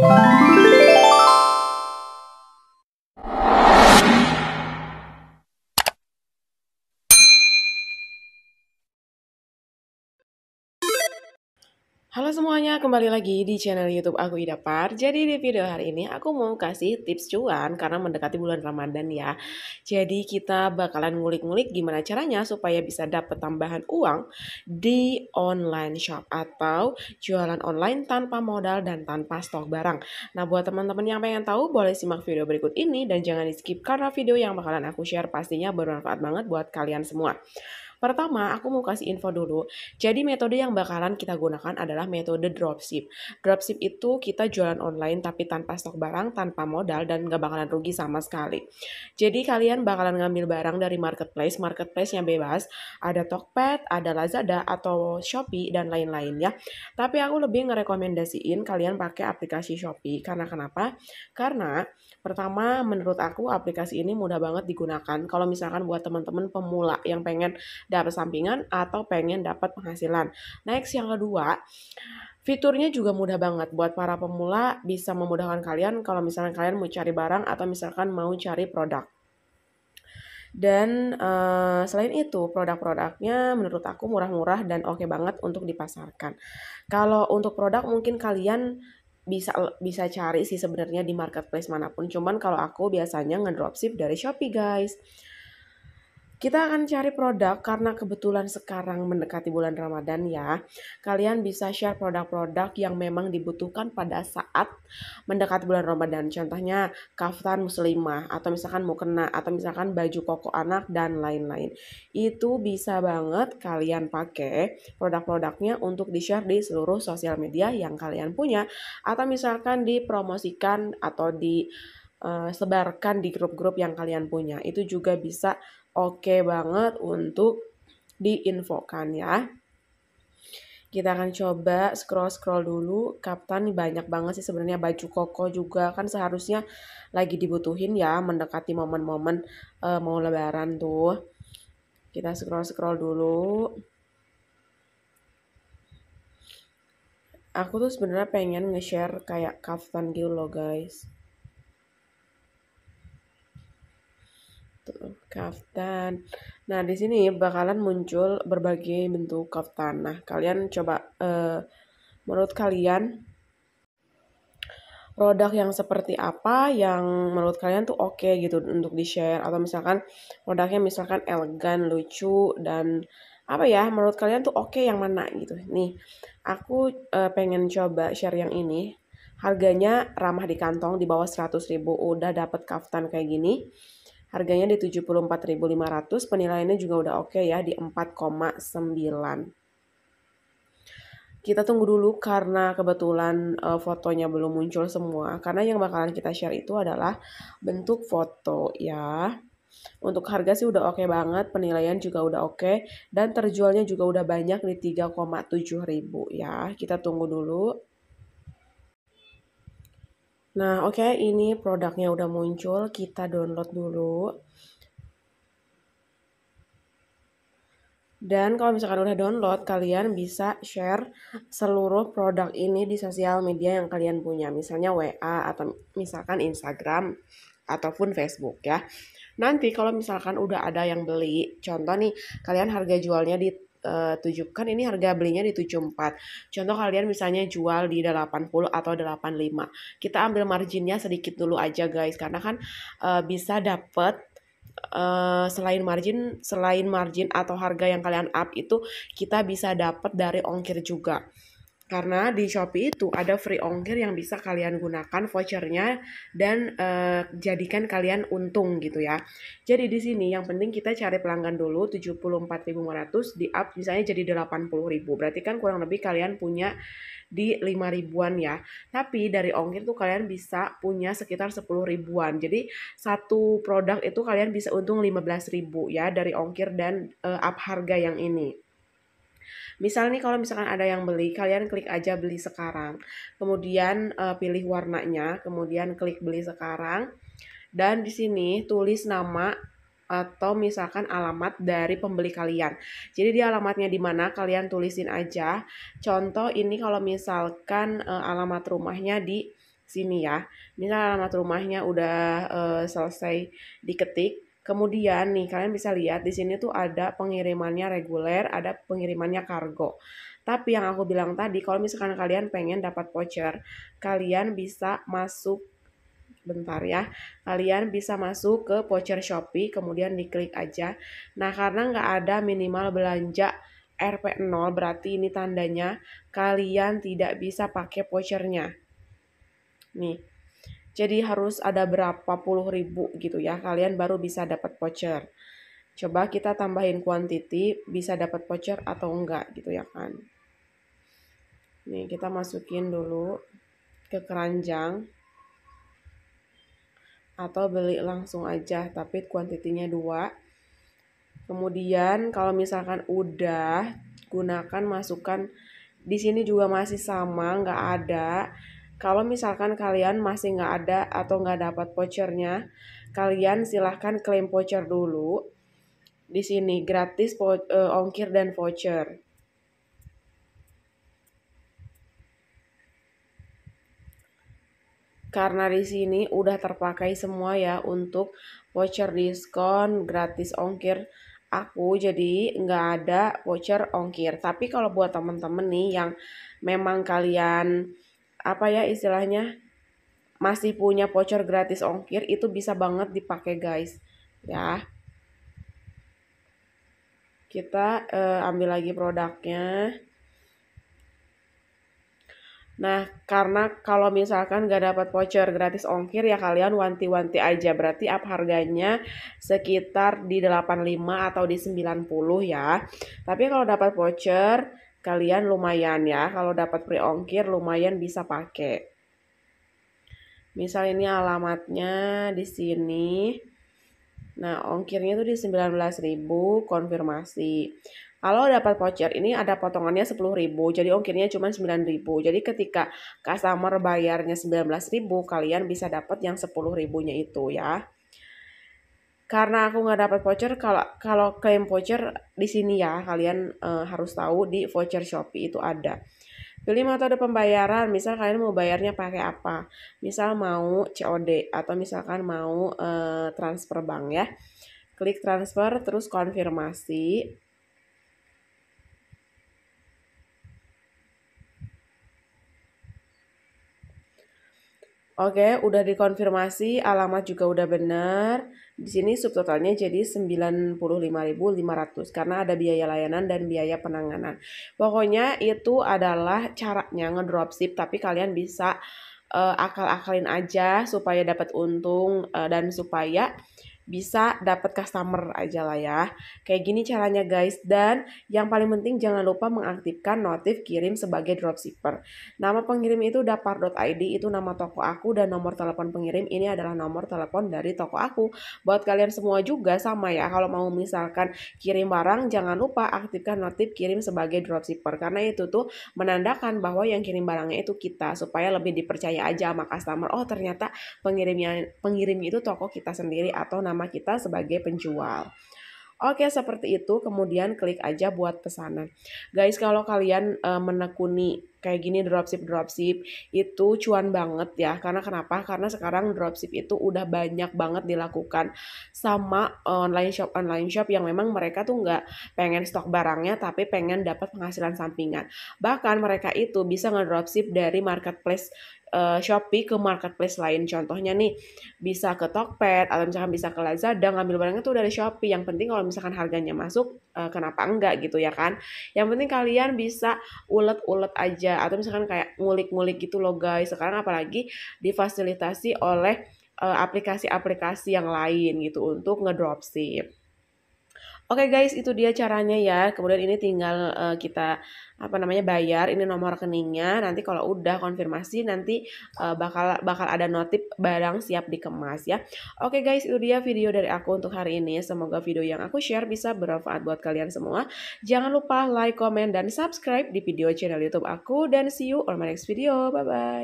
Bye. Halo semuanya, kembali lagi di channel YouTube aku Ida Par. Jadi di video hari ini aku mau kasih tips cuan karena mendekati bulan Ramadan ya. Jadi kita bakalan ngulik-ngulik gimana caranya supaya bisa dapat tambahan uang di online shop atau jualan online tanpa modal dan tanpa stok barang. Nah, buat teman-teman yang pengen tahu boleh simak video berikut ini dan jangan di-skip karena video yang bakalan aku share pastinya bermanfaat banget buat kalian semua. Pertama, aku mau kasih info dulu. Jadi metode yang bakalan kita gunakan adalah metode dropship. Dropship itu kita jualan online tapi tanpa stok barang, tanpa modal, dan nggak bakalan rugi sama sekali. Jadi kalian bakalan ngambil barang dari marketplace, marketplace yang bebas, ada Tokped, ada Lazada, atau Shopee, dan lain-lain ya. Tapi aku lebih ngerekomendasiin kalian pakai aplikasi Shopee. Karena kenapa? Karena pertama menurut aku aplikasi ini mudah banget digunakan kalau misalkan buat teman-teman pemula yang pengen dapat sampingan atau pengen dapat penghasilan. Next yang kedua, Fiturnya juga mudah banget buat para pemula bisa memudahkan kalian kalau misalkan kalian mau cari barang atau misalkan mau cari produk. Dan uh, selain itu, produk-produknya menurut aku murah-murah dan oke okay banget untuk dipasarkan. Kalau untuk produk mungkin kalian bisa bisa cari sih sebenarnya di marketplace manapun. Cuman kalau aku biasanya ngedropship dari Shopee, guys. Kita akan cari produk karena kebetulan sekarang mendekati bulan Ramadan ya. Kalian bisa share produk-produk yang memang dibutuhkan pada saat mendekati bulan Ramadan. Contohnya kaftan muslimah atau misalkan mau kena atau misalkan baju koko anak dan lain-lain. Itu bisa banget kalian pakai produk-produknya untuk di-share di seluruh sosial media yang kalian punya atau misalkan dipromosikan atau di eh, sebarkan di grup-grup yang kalian punya. Itu juga bisa oke banget untuk diinfokan ya. Kita akan coba scroll-scroll dulu. Kapten banyak banget sih sebenarnya baju koko juga kan seharusnya lagi dibutuhin ya mendekati momen-momen uh, mau lebaran tuh. Kita scroll-scroll dulu. Aku tuh sebenarnya pengen nge-share kayak kaftan gitu loh guys. Gitu kaftan. Nah, di sini bakalan muncul berbagai bentuk kaftan. Nah, kalian coba uh, menurut kalian produk yang seperti apa yang menurut kalian tuh oke okay gitu untuk di-share atau misalkan produknya misalkan elegan, lucu dan apa ya menurut kalian tuh oke okay yang mana gitu. Nih, aku uh, pengen coba share yang ini. Harganya ramah di kantong di bawah 100.000 udah dapat kaftan kayak gini. Harganya di 74.500, penilaiannya juga udah oke okay ya di 4,9 kita tunggu dulu karena kebetulan uh, fotonya belum muncul semua. Karena yang bakalan kita share itu adalah bentuk foto ya. Untuk harga sih udah oke okay banget, penilaian juga udah oke okay, dan terjualnya juga udah banyak di 3,7 ribu ya. Kita tunggu dulu. Nah, oke, okay, ini produknya udah muncul. Kita download dulu. Dan kalau misalkan udah download, kalian bisa share seluruh produk ini di sosial media yang kalian punya. Misalnya WA atau misalkan Instagram ataupun Facebook ya. Nanti kalau misalkan udah ada yang beli, contoh nih kalian harga jualnya di Eh, tunjukkan ini harga belinya di 74. Contoh kalian misalnya jual di 80 atau 85. Kita ambil marginnya sedikit dulu aja guys karena kan uh, bisa dapat uh, eh, selain margin selain margin atau harga yang kalian up itu kita bisa dapat dari ongkir juga. Karena di Shopee itu ada free ongkir yang bisa kalian gunakan vouchernya dan uh, jadikan kalian untung gitu ya. Jadi di sini yang penting kita cari pelanggan dulu 74.500 di up misalnya jadi 80.000. Berarti kan kurang lebih kalian punya di 5 ribuan ya. Tapi dari ongkir tuh kalian bisa punya sekitar 10 ribuan. Jadi satu produk itu kalian bisa untung 15.000 ya dari ongkir dan uh, up harga yang ini. Misal nih kalau misalkan ada yang beli, kalian klik aja beli sekarang. Kemudian uh, pilih warnanya, kemudian klik beli sekarang. Dan di sini tulis nama atau misalkan alamat dari pembeli kalian. Jadi di alamatnya di mana kalian tulisin aja. Contoh ini kalau misalkan uh, alamat rumahnya di sini ya. Misal alamat rumahnya udah uh, selesai diketik, Kemudian nih kalian bisa lihat di sini tuh ada pengirimannya reguler, ada pengirimannya kargo. Tapi yang aku bilang tadi kalau misalkan kalian pengen dapat voucher, kalian bisa masuk bentar ya. Kalian bisa masuk ke voucher Shopee kemudian diklik aja. Nah, karena nggak ada minimal belanja RP0 berarti ini tandanya kalian tidak bisa pakai vouchernya. Nih, jadi harus ada berapa puluh ribu gitu ya, kalian baru bisa dapat voucher. Coba kita tambahin quantity, bisa dapat voucher atau enggak gitu ya kan. Nih, kita masukin dulu ke keranjang. Atau beli langsung aja, tapi kuantitinya dua. Kemudian kalau misalkan udah, gunakan masukkan di sini juga masih sama, nggak ada kalau misalkan kalian masih nggak ada atau nggak dapat vouchernya, kalian silahkan klaim voucher dulu. Di sini gratis eh, ongkir dan voucher. karena di sini udah terpakai semua ya untuk voucher diskon gratis ongkir aku jadi nggak ada voucher ongkir tapi kalau buat temen-temen nih yang memang kalian apa ya istilahnya masih punya voucher gratis ongkir itu bisa banget dipakai guys ya kita uh, ambil lagi produknya nah karena kalau misalkan gak dapat voucher gratis ongkir ya kalian wanti-wanti aja berarti up harganya sekitar di 85 atau di 90 ya tapi kalau dapat voucher kalian lumayan ya kalau dapat free ongkir lumayan bisa pakai misal ini alamatnya di sini nah ongkirnya itu di 19.000 konfirmasi kalau dapat voucher ini ada potongannya 10.000 jadi ongkirnya cuma 9.000 jadi ketika customer bayarnya 19.000 kalian bisa dapat yang 10.000 nya itu ya karena aku nggak dapat voucher kalau kalau klaim voucher di sini ya kalian uh, harus tahu di voucher Shopee itu ada pilih metode pembayaran misal kalian mau bayarnya pakai apa misal mau COD atau misalkan mau uh, transfer bank ya klik transfer terus konfirmasi Oke, udah dikonfirmasi, alamat juga udah benar. Di sini subtotalnya jadi 95.500 karena ada biaya layanan dan biaya penanganan. Pokoknya itu adalah caranya ngedropship tapi kalian bisa uh, akal-akalin aja supaya dapat untung uh, dan supaya bisa dapat customer aja lah ya. Kayak gini caranya guys dan yang paling penting jangan lupa mengaktifkan notif kirim sebagai dropshipper. Nama pengirim itu dapar.id itu nama toko aku dan nomor telepon pengirim ini adalah nomor telepon dari toko aku. Buat kalian semua juga sama ya kalau mau misalkan kirim barang jangan lupa aktifkan notif kirim sebagai dropshipper karena itu tuh menandakan bahwa yang kirim barangnya itu kita supaya lebih dipercaya aja sama customer. Oh ternyata pengirimnya pengirim itu toko kita sendiri atau nama nama kita sebagai penjual. Oke, seperti itu. Kemudian klik aja buat pesanan. Guys, kalau kalian uh, menekuni kayak gini dropship dropship itu cuan banget ya. Karena kenapa? Karena sekarang dropship itu udah banyak banget dilakukan sama online shop online shop yang memang mereka tuh nggak pengen stok barangnya tapi pengen dapat penghasilan sampingan. Bahkan mereka itu bisa ngedropship dari marketplace uh, Shopee ke marketplace lain. Contohnya nih bisa ke Tokped atau misalkan bisa ke Lazada ngambil barangnya tuh dari Shopee. Yang penting kalau misalkan harganya masuk uh, kenapa enggak gitu ya kan. Yang penting kalian bisa ulet-ulet aja atau misalkan kayak ngulik-ngulik gitu loh guys. Sekarang apalagi difasilitasi oleh eh, aplikasi-aplikasi uh, yang lain gitu untuk ngedropship. Oke okay guys, itu dia caranya ya. Kemudian ini tinggal uh, kita apa namanya bayar, ini nomor rekeningnya. Nanti kalau udah konfirmasi nanti uh, bakal bakal ada notif barang siap dikemas ya. Oke okay guys, itu dia video dari aku untuk hari ini. Semoga video yang aku share bisa bermanfaat buat kalian semua. Jangan lupa like, comment dan subscribe di video channel YouTube aku dan see you on my next video. Bye bye.